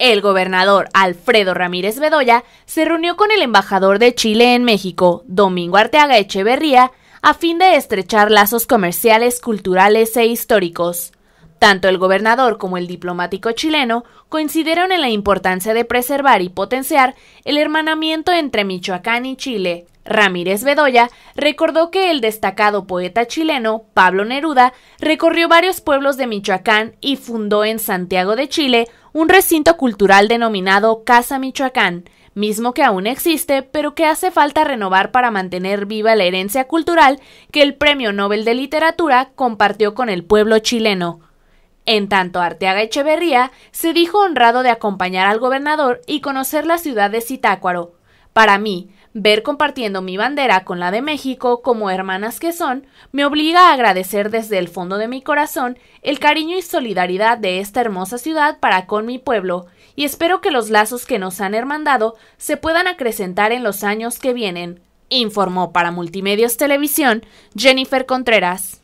el gobernador Alfredo Ramírez Bedoya se reunió con el embajador de Chile en México, Domingo Arteaga Echeverría, a fin de estrechar lazos comerciales, culturales e históricos. Tanto el gobernador como el diplomático chileno coincidieron en la importancia de preservar y potenciar el hermanamiento entre Michoacán y Chile. Ramírez Bedoya recordó que el destacado poeta chileno Pablo Neruda recorrió varios pueblos de Michoacán y fundó en Santiago de Chile un recinto cultural denominado Casa Michoacán, mismo que aún existe, pero que hace falta renovar para mantener viva la herencia cultural que el Premio Nobel de Literatura compartió con el pueblo chileno. En tanto, Arteaga Echeverría se dijo honrado de acompañar al gobernador y conocer la ciudad de Zitácuaro. Para mí, ver compartiendo mi bandera con la de México como hermanas que son, me obliga a agradecer desde el fondo de mi corazón el cariño y solidaridad de esta hermosa ciudad para con mi pueblo, y espero que los lazos que nos han hermandado se puedan acrecentar en los años que vienen, informó para Multimedios Televisión Jennifer Contreras.